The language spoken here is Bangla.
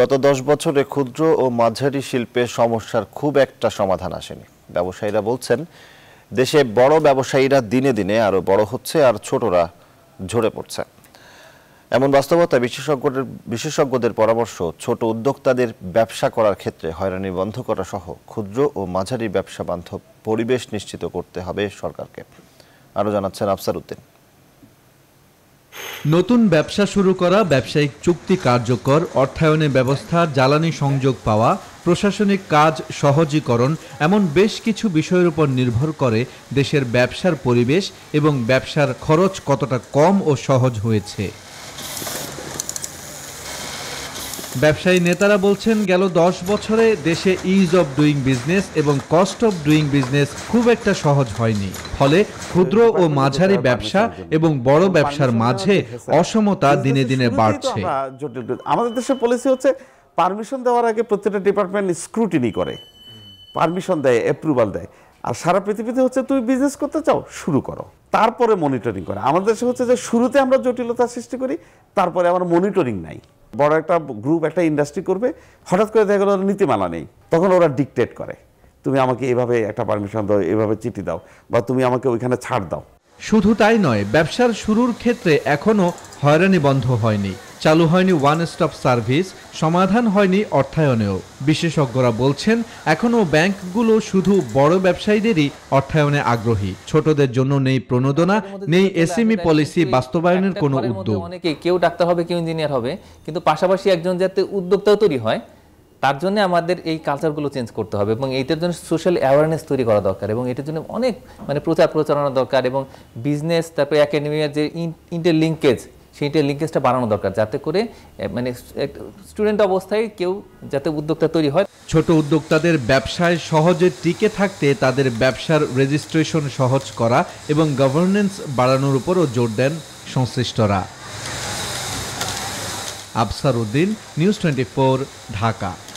গত দশ বছরে ক্ষুদ্র ও মাঝারি শিল্পে সমস্যার খুব একটা সমাধান আসেনি ব্যবসায়ীরা বলছেন দেশে বড় ব্যবসায়ীরা দিনে দিনে আরও বড় হচ্ছে আর ছোটরা ঝরে পড়ছে এমন বাস্তবতা বিশেষজ্ঞদের বিশেষজ্ঞদের পরামর্শ ছোট উদ্যোক্তাদের ব্যবসা করার ক্ষেত্রে হয়রানি বন্ধ করা সহ ক্ষুদ্র ও মাঝারি ব্যবসা বান্ধব পরিবেশ নিশ্চিত করতে হবে সরকারকে আরও জানাচ্ছেন আফসার উদ্দিন নতুন ব্যবসা শুরু করা ব্যবসায়িক চুক্তি কার্যকর অর্থায়নের ব্যবস্থা জ্বালানি সংযোগ পাওয়া প্রশাসনিক কাজ সহজীকরণ এমন বেশ কিছু বিষয়ের উপর নির্ভর করে দেশের ব্যবসার পরিবেশ এবং ব্যবসার খরচ কতটা কম ও সহজ হয়েছে ব্যবসায়ী নেতারা বলছেন গেল দশ বছরে দেশে ইজ অব ডুইং বিজনেস এবং কস্ট অব ডুইং বিজনেস খুব একটা সহজ হয়নি ফলে ক্ষুদ্র ও মাঝারি ব্যবসা এবং বড় ব্যবসার মাঝে অসমতা দিনে দিনে বাড়ছে আমাদের দেশের পলিসি হচ্ছে পারমিশন দেওয়ার আগে প্রত্যেকটা ডিপার্টমেন্ট স্ক্রুটিনি করে পারমিশন দেয় অ্যাপ্রুভাল দেয় আর সারা পৃথিবীতে হচ্ছে তুমি বিজনেস করতে চাও শুরু করো তারপরে মনিটরিং করে আমাদের দেশে হচ্ছে যে শুরুতে আমরা জটিলতা সৃষ্টি করি তারপরে আমার মনিটরিং নাই বড় একটা গ্রুপ একটা ইন্ডাস্ট্রি করবে হঠাৎ করে দেখা গেল নীতিমালা নেই তখন ওরা ডিকটেট করে তুমি আমাকে এভাবে একটা পারমিশন দাও এভাবে চিঠি দাও বা তুমি আমাকে ওইখানে ছাড় দাও শুধু তাই নয় ব্যবসার শুরুর ক্ষেত্রে এখনও হয়রানি বন্ধ হয়নি চালু হয়নি ওয়ান স্টপ সার্ভিস সমাধান হয়নি অর্থায়নেও বিশেষজ্ঞরা বলছেন এখনও ব্যাংকগুলো শুধু বড় ব্যবসায়ীদেরই অর্থায়নে আগ্রহী ছোটদের জন্য নেই প্রণোদনা নেই e এসএমই পলিসি বাস্তবায়নের কোনো উদ্যোগ অনেকে কেউ ডাক্তার হবে কেউ ইঞ্জিনিয়ার হবে কিন্তু পাশাপাশি একজন যাতে উদ্যোক্তাও তৈরি হয় তার জন্য আমাদের এই কালচারগুলো চেঞ্জ করতে হবে এবং এইটার জন্য সোশ্যাল অ্যাওয়ারনেস তৈরি করা দরকার এবং এটার জন্য অনেক মানে প্রচার প্রচারণা দরকার এবং বিজনেস তারপরে অ্যাকাডেমিয়ার যে ইন্টারলিঙ্কেজ সেইটা লিঙ্কেজটা বাড়ানো দরকার যাতে করে মানে স্টুডেন্ট অবস্থায় কেউ যাতে উদ্যোক্তা তৈরি হয় ছোট উদ্যোক্তাদের ব্যবসায় সহজে টিকে থাকতে তাদের ব্যবসার রেজিস্ট্রেশন সহজ করা এবং গভর্নেন্স বাড়ানোর উপরও জোর দেন সংশ্লিষ্টরা আফসার উদ্দিন নিউজ টোয়েন্টি ঢাকা